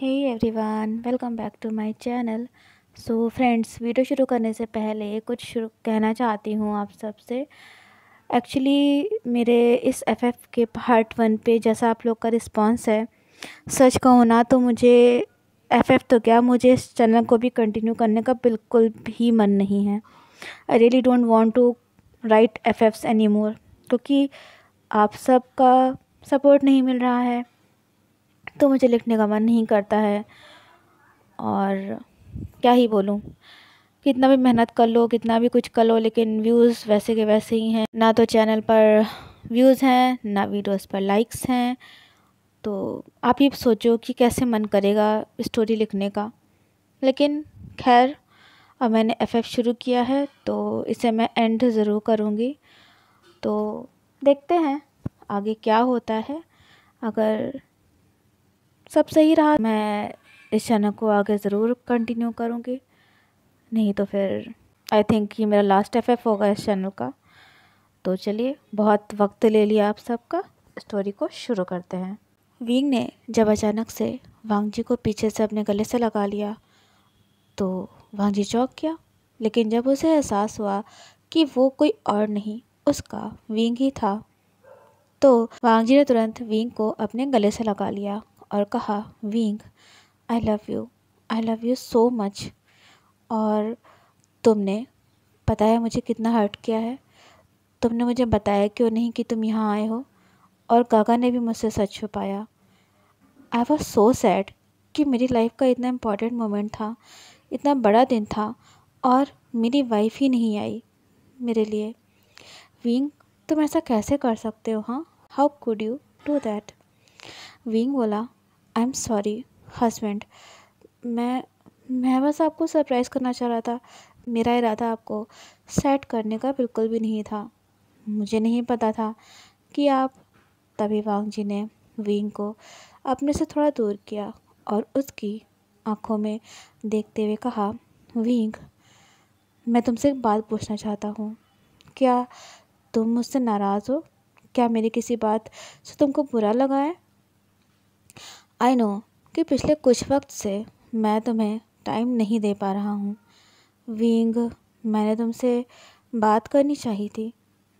Hey everyone welcome back to my channel so friends video शुरू करने से पहले कुछ शुरू कहना चाहती हूँ आप सबसे एक्चुअली मेरे इस एफएफ के पार्ट वन पे जैसा आप लोग का रिस्पांस है सच कहूँ ना तो मुझे एफएफ तो क्या मुझे इस चैनल को भी कंटिन्यू करने का बिल्कुल भी मन नहीं है I really don't want to write F FFs any more क्योंकि आप सबका सपोर्ट नहीं मिल रहा है तो मुझे लिखने का मन नहीं करता है और क्या ही बोलूँ कितना भी मेहनत कर लो कितना भी कुछ कर लो लेकिन व्यूज़ वैसे के वैसे ही हैं ना तो चैनल पर व्यूज़ हैं ना वीडियोस पर लाइक्स हैं तो आप ये सोचो कि कैसे मन करेगा स्टोरी लिखने का लेकिन खैर अब मैंने एफ एफ शुरू किया है तो इसे मैं एंड ज़रूर करूँगी तो देखते हैं आगे क्या होता है अगर सब सही रहा मैं इस चैनल को आगे ज़रूर कंटिन्यू करूँगी नहीं तो फिर आई थिंक ये मेरा लास्ट एफ एफ होगा इस चैनल का तो चलिए बहुत वक्त ले लिया आप सबका स्टोरी को शुरू करते हैं विंग ने जब अचानक से वांगजी को पीछे से अपने गले से लगा लिया तो वांगजी चौंक गया लेकिन जब उसे एहसास हुआ कि वो कोई और नहीं उसका विंग ही था तो वांगजी ने तुरंत विंग को अपने गले से लगा लिया और कहा Wing I love you I love you so much और तुमने पता है मुझे कितना हर्ट किया है तुमने मुझे बताया क्यों नहीं कि तुम यहाँ आए हो और गागा ने भी मुझसे सच छुपाया आई वॉज सो सैड कि मेरी लाइफ का इतना इम्पॉर्टेंट मोमेंट था इतना बड़ा दिन था और मेरी वाइफ ही नहीं आई मेरे लिए विंग तुम ऐसा कैसे कर सकते हो हाँ how could you do that Wing बोला आई एम सॉरी हस्बैंड मैं मैं बस आपको सरप्राइज़ करना चाह रहा था मेरा इरादा आपको सेट करने का बिल्कुल भी नहीं था मुझे नहीं पता था कि आप तभी वांग जी ने विंग को अपने से थोड़ा दूर किया और उसकी आंखों में देखते हुए कहा विंग मैं तुमसे एक बात पूछना चाहता हूँ क्या तुम मुझसे नाराज़ हो क्या मेरी किसी बात से तुमको बुरा लगा है आई नो कि पिछले कुछ वक्त से मैं तुम्हें टाइम नहीं दे पा रहा हूँ विंग मैंने तुमसे बात करनी चाहिए थी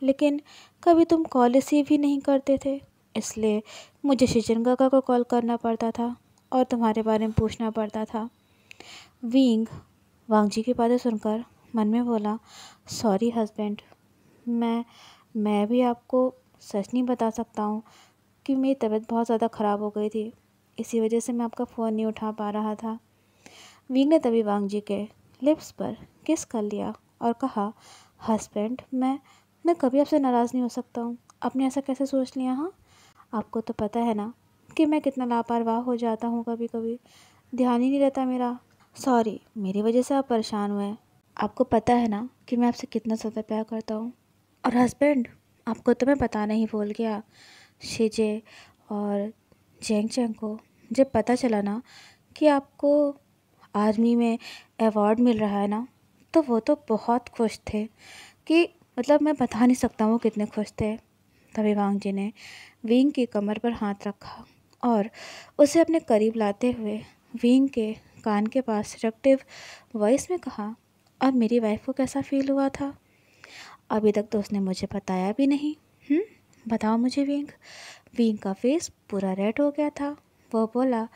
लेकिन कभी तुम कॉल रिसीव ही नहीं करते थे इसलिए मुझे शिचन गगा को कॉल करना पड़ता था और तुम्हारे बारे में पूछना पड़ता था विंग वांगजी की बातें सुनकर मन में बोला सॉरी हस्बैंड मैं मैं भी आपको सच नहीं बता सकता हूँ कि मेरी तबीयत बहुत ज़्यादा ख़राब हो गई थी इसी वजह से मैं आपका फ़ोन नहीं उठा पा रहा था वीर ने तभी वांग जी के लिप्स पर किस कर लिया और कहा हस्बैंड मैं मैं कभी आपसे नाराज़ नहीं हो सकता हूँ आपने ऐसा कैसे सोच लिया हाँ आपको तो पता है ना कि मैं कितना लापरवाह हो जाता हूँ कभी कभी ध्यान ही नहीं रहता मेरा सॉरी मेरी वजह से आप परेशान हुए आपको पता है ना कि मैं आपसे कितना ज़्यादा प्यार करता हूँ और हस्बैंड आपको तो मैं बताना ही भूल गया शिजे और जेंग चैंग को जब पता चला ना कि आपको आर्मी में अवार्ड मिल रहा है ना तो वो तो बहुत खुश थे कि मतलब मैं बता नहीं सकता वो कितने खुश थे तभी वांग जी ने विंग की कमर पर हाथ रखा और उसे अपने करीब लाते हुए विंग के कान के पास सिडक्टिव वॉइस में कहा अब मेरी वाइफ को कैसा फील हुआ था अभी तक तो उसने मुझे बताया भी नहीं हुँ? हम्म, बताओ मुझे विंग वीन का फेस पूरा रेड हो गया था वह बोला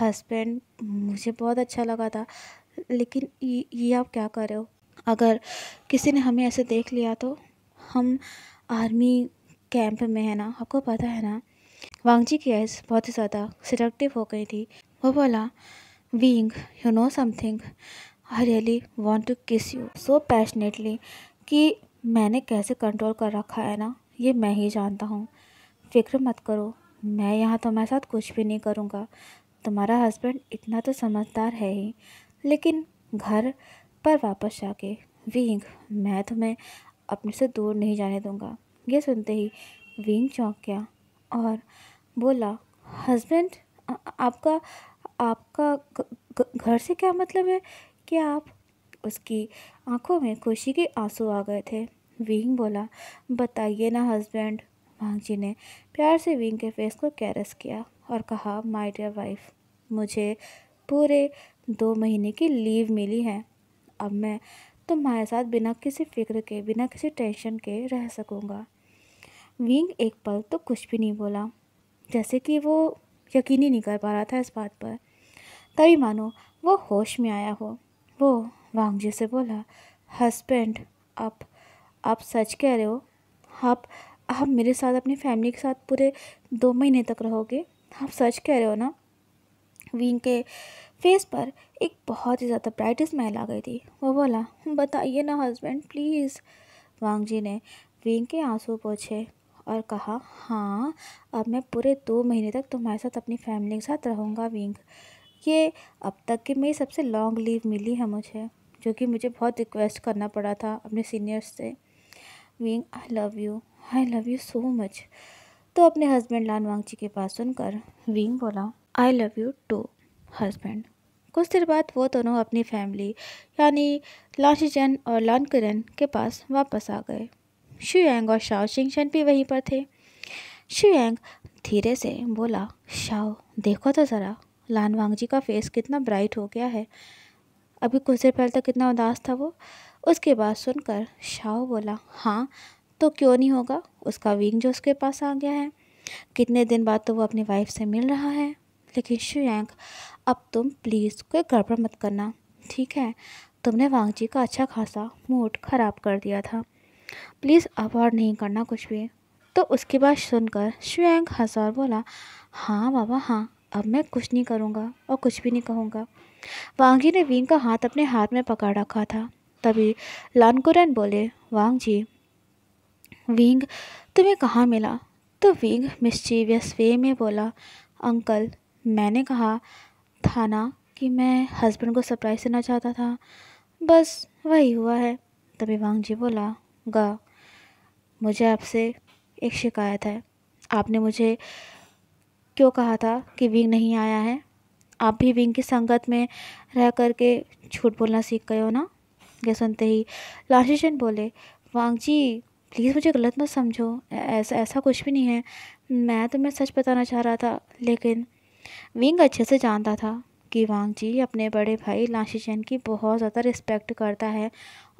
हस्बैंड मुझे बहुत अच्छा लगा था लेकिन ये, आप क्या कर रहे हो अगर किसी ने हमें ऐसे देख लिया तो हम आर्मी कैंप में है ना आपको पता है ना वांगजी की आइज बहुत ही ज़्यादा सिलेक्टिव हो गई थी वो बोला Wing you know something I really want to kiss you so passionately कि मैंने कैसे कंट्रोल कर रखा है ना ये मैं ही जानता हूँ फ़िक्र मत करो मैं यहाँ तुम्हारे साथ कुछ भी नहीं करूँगा तुम्हारा हस्बैंड इतना तो समझदार है ही लेकिन घर पर वापस जाके विंग मैं तुम्हें अपने से दूर नहीं जाने दूँगा ये सुनते ही विंग चौंक गया और बोला हस्बैंड आपका आपका घर से क्या मतलब है कि आप उसकी आंखों में खुशी के आंसू आ गए थे विंग बोला बताइए ना हस्बैंड मांग जी ने प्यार से विंग के फेस को कैरस किया और कहा माय डियर वाइफ मुझे पूरे दो महीने की लीव मिली है अब मैं तुम्हारे साथ बिना किसी फिक्र के बिना किसी टेंशन के रह सकूँगा विंग एक पल तो कुछ भी नहीं बोला जैसे कि वो यकीन ही नहीं कर पा रहा था इस बात पर तभी मानो वो होश में आया हो वो वांग जी से बोला हस्बैंड आप आप सच कह रहे हो आप आप मेरे साथ अपनी फैमिली के साथ पूरे दो महीने तक रहोगे आप सच कह रहे हो ना वीन के फेस पर एक बहुत ही ज़्यादा ब्राइट स्माइल आ गई थी वो बोला बताइए ना हस्बैंड प्लीज़ वांग जी ने वीन के आंसू पोछे और कहा हाँ अब मैं पूरे दो महीने तक तुम्हारे साथ अपनी फैमिली के साथ रहूँगा विंग ये अब तक की मेरी सबसे लॉन्ग लीव मिली है मुझे जो कि मुझे बहुत रिक्वेस्ट करना पड़ा था अपने सीनियर्स से Wing I love you I love you so much तो अपने हस्बैंड लाल वांगची के पास सुनकर वीम बोला I love you too husband कुछ देर बाद वो दोनों अपनी फैमिली यानी चैन और करन के पास वापस आ गए एंग और शाओ शिंगशन भी वहीं पर थे एंग धीरे से बोला शाह देखो तो ज़रा वांग जी का फेस कितना ब्राइट हो गया है अभी कुछ देर पहले तक कितना उदास था वो उसके बाद सुनकर शाह बोला हाँ तो क्यों नहीं होगा उसका विंग जो उसके पास आ गया है कितने दिन बाद तो वो अपनी वाइफ से मिल रहा है लेकिन श्रेयांक अब तुम प्लीज़ कोई गड़बड़ मत करना ठीक है तुमने वांग जी का अच्छा खासा मूड ख़राब कर दिया था प्लीज़ अब और नहीं करना कुछ भी तो उसके बाद सुनकर हंसा और बोला हाँ बाबा हाँ अब मैं कुछ नहीं करूँगा और कुछ भी नहीं कहूँगा जी ने विंग का हाथ अपने हाथ में पकड़ रखा था तभी लानकुरन बोले वांग जी विंग तुम्हें कहाँ मिला तो विंग मिस्चीवियस वे में बोला अंकल मैंने कहा था ना कि मैं हस्बैंड को सरप्राइज़ देना चाहता था बस वही हुआ है तभी वांग जी बोला गा मुझे आपसे एक शिकायत है आपने मुझे क्यों कहा था कि विंग नहीं आया है आप भी विंग की संगत में रह कर के झूठ बोलना सीख गए हो ना ये सुनते ही लाशीचंद बोले वांग जी प्लीज़ मुझे गलत मत समझो ऐसा ऐसा कुछ भी नहीं है मैं तो मैं सच बताना चाह रहा था लेकिन विंग अच्छे से जानता था कि वांग जी अपने बड़े भाई लाशी चैन की बहुत ज़्यादा रिस्पेक्ट करता है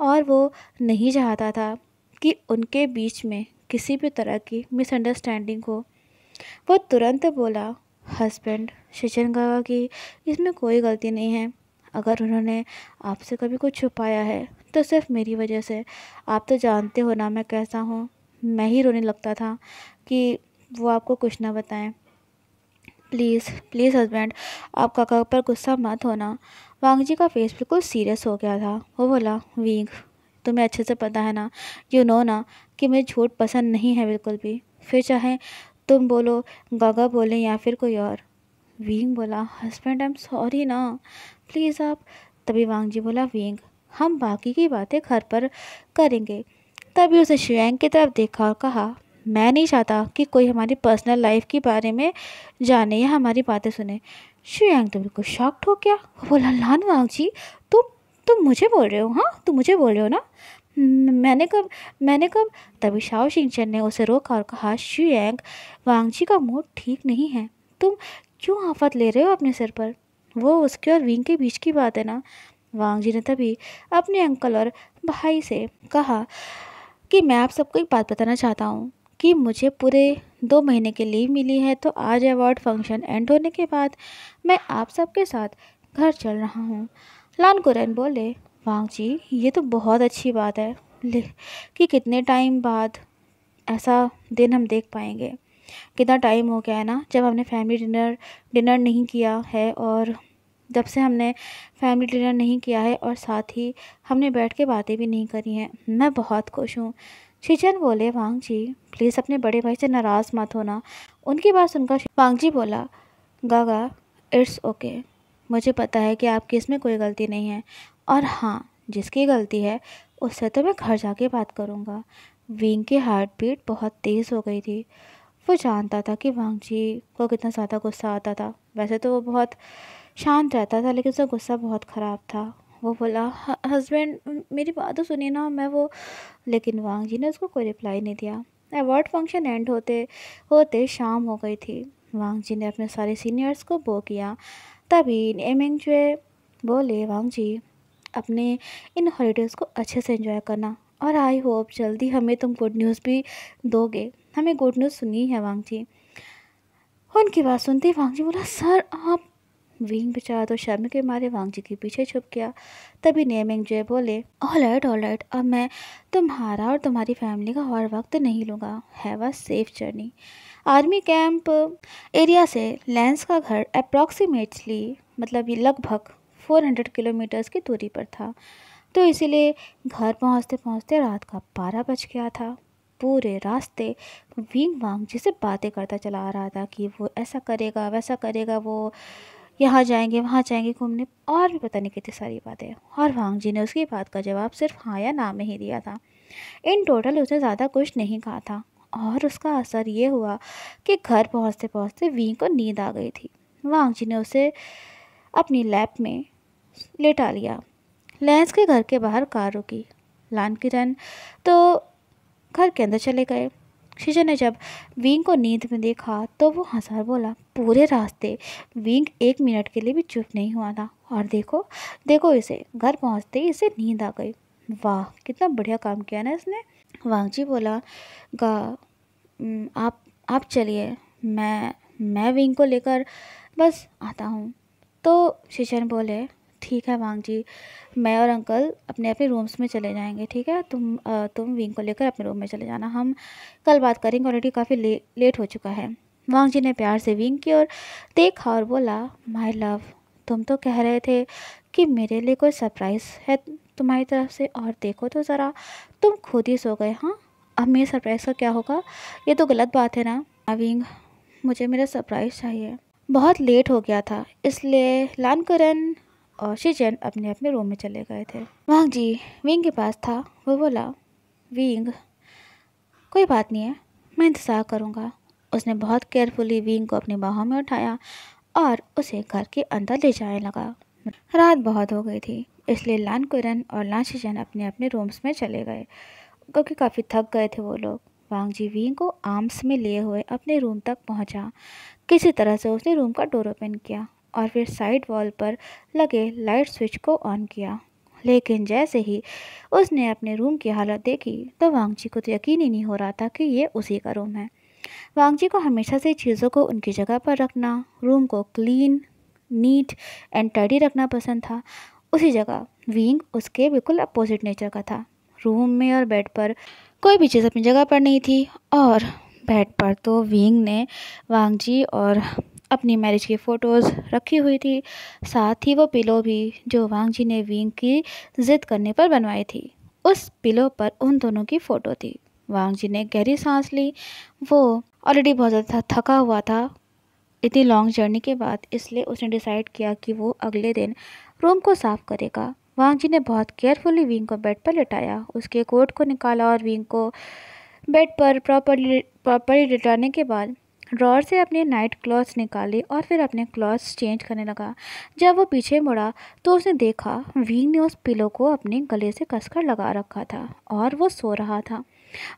और वो नहीं चाहता था कि उनके बीच में किसी भी तरह की मिसअंडरस्टैंडिंग हो वो तुरंत बोला हस्बैंड शिचन गवा की इसमें कोई गलती नहीं है अगर उन्होंने आपसे कभी कुछ छुपाया है तो सिर्फ मेरी वजह से आप तो जानते हो ना मैं कैसा हूँ मैं ही रोने लगता था कि वो आपको कुछ ना बताएं प्लीज़ प्लीज़ हस्बैंड आप काका पर गुस्सा मत होना वांग जी का फेस बिल्कुल सीरियस हो गया था वो बोला वीक तुम्हें अच्छे से पता है ना यू नो ना कि मुझे झूठ पसंद नहीं है बिल्कुल भी फिर चाहे तुम बोलो गागा बोले या फिर कोई और वींग बोला हस्बैंड आई एम सॉरी ना प्लीज़ आप तभी वांग जी बोला वींग हम बाकी की बातें घर पर करेंगे तभी उसे शिवैंग की तरफ देखा और कहा मैं नहीं चाहता कि कोई हमारी पर्सनल लाइफ के बारे में जाने या हमारी बातें सुने शिवैंग तो बिल्कुल शॉक्ड हो गया बोला लान वांग जी तुम तुम मुझे बोल रहे हो हाँ तुम मुझे बोल रहे हो ना मैंने कब मैंने कब तभी शाओ शिंगचन ने उसे रोका और कहा शिवैंग वांग जी का मूड ठीक नहीं है तुम क्यों आफत ले रहे हो अपने सिर पर वो उसके और विंग के बीच की बात है ना जी ने तभी अपने अंकल और भाई से कहा कि मैं आप सबको एक बात बताना चाहता हूँ कि मुझे पूरे दो महीने के लीव मिली है तो आज अवार्ड फंक्शन एंड होने के बाद मैं आप सबके साथ घर चल रहा हूँ लान कुरैन बोले वांग जी ये तो बहुत अच्छी बात है ले कि कितने टाइम बाद ऐसा दिन हम देख पाएंगे कितना टाइम हो गया है ना जब हमने फैमिली डिनर डिनर नहीं किया है और जब से हमने फैमिली डिनर नहीं किया है और साथ ही हमने बैठ के बातें भी नहीं करी हैं मैं बहुत खुश हूँ शिचन बोले वांग जी प्लीज़ अपने बड़े भाई से नाराज़ मत होना उनकी बात सुनकर वांग जी बोला गागा इट्स ओके मुझे पता है कि आपकी इसमें कोई गलती नहीं है और हाँ जिसकी गलती है उससे तो मैं घर जाके बात करूँगा विंग की हार्ट बीट बहुत तेज़ हो गई थी वो जानता था कि वांग जी को कितना ज़्यादा गुस्सा आता था वैसे तो वो बहुत शांत रहता था लेकिन उसका गुस्सा बहुत ख़राब था वो बोला हस्बैंड मेरी बात तो सुनिए ना मैं वो लेकिन वांग जी ने उसको कोई रिप्लाई नहीं दिया अवार्ड फंक्शन एंड होते होते शाम हो गई थी वांग जी ने अपने सारे सीनियर्स को बो किया तभी एमिंग है बोले वांग जी अपने इन हॉलीडेज़ को अच्छे से इन्जॉय करना और आई होप जल्दी हमें तुम गुड न्यूज़ भी दोगे हमें गुड न्यूज़ सुनी है वांग जी उनकी बात सुनते वांग जी बोला सर आप व्हींग बचा तो शर्म के मारे जी के पीछे छुप गया तभी नेमिंग जय बोले ऑल राइट अब मैं तुम्हारा और तुम्हारी फैमिली का और वक्त नहीं लूँगा have a safe journey army camp area से लेंस का घर अप्रॉक्सीमेटली मतलब ये लगभग 400 किलोमीटर्स की दूरी पर था तो इसीलिए घर पहुँचते पहुँचते रात का बारह बज गया था पूरे रास्ते विंग वांग जी से बातें करता चला आ रहा था कि वो ऐसा करेगा वैसा करेगा वो यहाँ जाएंगे वहाँ जाएंगे घूमने और भी पता नहीं कितनी सारी बातें और वांग जी ने उसकी बात का जवाब सिर्फ हाँ या ना में ही दिया था इन टोटल उसने ज़्यादा कुछ नहीं कहा था और उसका असर ये हुआ कि घर पहुँचते पहुँचते वी को नींद आ गई थी वांग जी ने उसे अपनी लैप में लेटा लिया लैंस के घर के बाहर कार रुकी लान किरण तो घर के अंदर चले गए शीशा ने जब विंग को नींद में देखा तो वो हंसा बोला पूरे रास्ते विंग एक मिनट के लिए भी चुप नहीं हुआ था और देखो देखो इसे घर पहुंचते ही इसे नींद आ गई वाह कितना बढ़िया काम किया ना इसने वांग जी बोला गा आप आप चलिए मैं मैं विंग को लेकर बस आता हूँ तो शिशन बोले ठीक है वांग जी मैं और अंकल अपने अपने रूम्स में चले जाएंगे ठीक है तुम आ, तुम विंग को लेकर अपने रूम में चले जाना हम कल बात करेंगे ऑलरेडी काफ़ी ले, लेट हो चुका है वांग जी ने प्यार से विंग की और देखा और बोला माई लव तुम तो कह रहे थे कि मेरे लिए कोई सरप्राइज़ है तुम्हारी तरफ से और देखो तो ज़रा तुम खुद ही सो गए हाँ अब मेरे सरप्राइज़ का क्या होगा ये तो गलत बात है ना विंग हाँ, मुझे मेरा सरप्राइज़ चाहिए बहुत लेट हो गया था इसलिए लानकरण और शिजन अपने अपने रूम में चले गए थे वांग जी विंग के पास था वो बोला विंग कोई बात नहीं है मैं इंतज़ार करूँगा उसने बहुत केयरफुली विंग को अपनी बाहों में उठाया और उसे घर के अंदर ले जाने लगा रात बहुत हो गई थी इसलिए लान कुरन और लान शिजन अपने अपने रूम्स में चले गए क्योंकि काफ़ी थक गए थे वो लोग वांग जी विंग को आर्म्स में लिए हुए अपने रूम तक पहुंचा। किसी तरह से उसने रूम का डोर ओपन किया और फिर साइड वॉल पर लगे लाइट स्विच को ऑन किया लेकिन जैसे ही उसने अपने रूम की हालत देखी तो वांगची को तो यकीन ही नहीं हो रहा था कि ये उसी का रूम है वांगजी को हमेशा से चीज़ों को उनकी जगह पर रखना रूम को क्लीन नीट एंड टडी रखना पसंद था उसी जगह विंग उसके बिल्कुल अपोजिट नेचर का था रूम में और बेड पर कोई भी चीज़ अपनी जगह पर नहीं थी और बेड पर तो विंग ने वांगजी और अपनी मैरिज की फ़ोटोज़ रखी हुई थी साथ ही वो पिलो भी जो वांग जी ने विंग की ज़िद करने पर बनवाई थी उस पिलो पर उन दोनों की फ़ोटो थी वांग जी ने गहरी सांस ली वो ऑलरेडी बहुत ज़्यादा थका हुआ था इतनी लॉन्ग जर्नी के बाद इसलिए उसने डिसाइड किया कि वो अगले दिन रूम को साफ़ करेगा वांग जी ने बहुत केयरफुली विंग को बेड पर लेटाया उसके कोट को निकाला और विंग को बेड पर प्रॉपरली प्रॉपरली लिटाने के बाद रॉड से अपने नाइट क्लॉथ्स निकाले और फिर अपने क्लॉथ्स चेंज करने लगा जब वो पीछे मुड़ा तो उसने देखा वीन ने उस पिलो को अपने गले से कसकर लगा रखा था और वो सो रहा था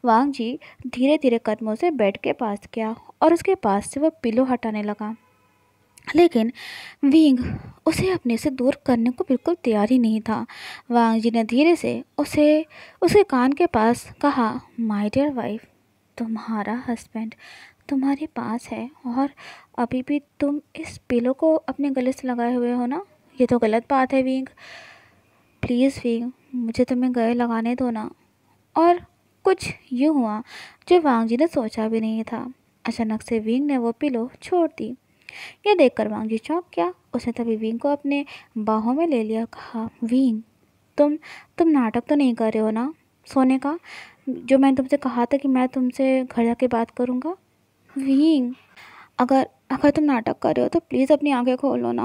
वांग जी धीरे धीरे कदमों से बेड के पास गया और उसके पास से वो पिलो हटाने लगा लेकिन विंग उसे अपने से दूर करने को बिल्कुल तैयार ही नहीं था वांग जी ने धीरे से उसे उसके कान के पास कहा माय डियर वाइफ तुम्हारा हस्बैंड तुम्हारे पास है और अभी भी तुम इस पिलो को अपने गले से लगाए हुए हो ना ये तो गलत बात है विंग प्लीज़ विंग मुझे तुम्हें गले लगाने दो ना और कुछ यूँ हुआ जो वांग जी ने सोचा भी नहीं था अचानक से विंग ने वो पिलो छोड़ दी यह देखकर जी चौंक गया उसने तभी विंग को अपने बाहों में ले लिया कहा विंग तुम तुम नाटक तो नहीं कर रहे हो ना सोने का जो मैंने तुमसे कहा था कि मैं तुमसे घर जाके बात करूँगा वींग अगर अगर तुम नाटक कर रहे हो तो प्लीज़ अपनी आंखें खोलो ना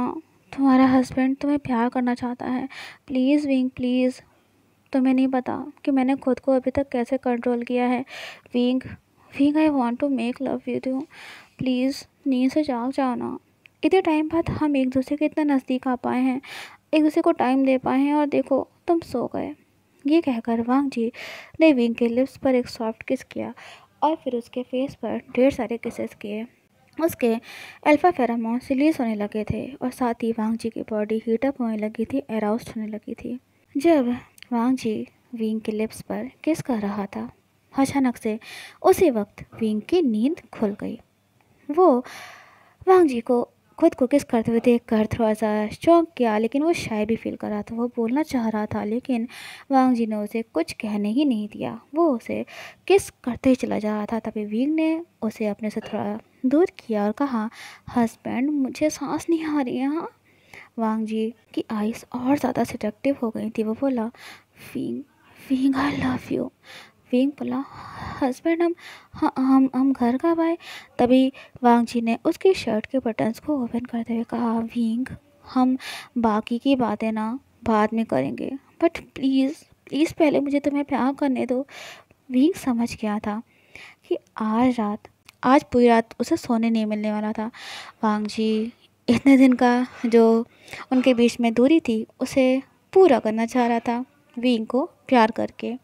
तुम्हारा हस्बैंड तुम्हें प्यार करना चाहता है प्लीज़ विंग प्लीज़ तुम्हें नहीं पता कि मैंने खुद को अभी तक कैसे कंट्रोल किया है Wing Wing I want to make love with you please नींद से जाग जाओ ना इतने टाइम बाद हम एक दूसरे के इतना नज़दीक आ पाए हैं एक दूसरे को टाइम दे पाए हैं और देखो तुम सो गए ये कहकर वांग जी ने विंग के लिप्स पर एक सॉफ्ट किस किया और फिर उसके फेस पर ढेर सारे केसेस किए उसके अल्फ़ा फेरामोन रिलीज़ होने लगे थे और साथ ही वांग जी की बॉडी हीटअप होने लगी थी एराउस्ड होने लगी थी जब वांग जी विंग के लिप्स पर किस कर रहा था अचानक से उसी वक्त विंग की नींद खुल गई वो वांग जी को खुद को किस करते हुए देख कर थोड़ा सा चौंक गया लेकिन वो शाय भी फील कर रहा था वो बोलना चाह रहा था लेकिन वांग जी ने उसे कुछ कहने ही नहीं दिया वो उसे किस करते ही चला जा रहा था तभी वीग ने उसे अपने से थोड़ा दूर किया और कहा हस्बैंड मुझे सांस नहीं आ रही है हाँ वांग जी की आइस और ज़्यादा सिटेक्टिव हो गई थी वो बोला फी फिंग आई लव यू विंग बोला हस्बैंड हम हम हम घर कब आए तभी वांग जी ने उसकी शर्ट के बटन्स को ओपन करते हुए कहा विंग हम बाकी की बातें ना बाद में करेंगे बट प्लीज़ प्लीज़ पहले मुझे तुम्हें प्यार करने दो विंग समझ गया था कि आज रात आज पूरी रात उसे सोने नहीं मिलने वाला था वांग जी इतने दिन का जो उनके बीच में दूरी थी उसे पूरा करना चाह रहा था विंग को प्यार करके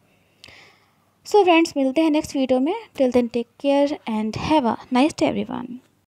सो फ्रेंड्स मिलते हैं नेक्स्ट वीडियो में till then take care and have a nice day everyone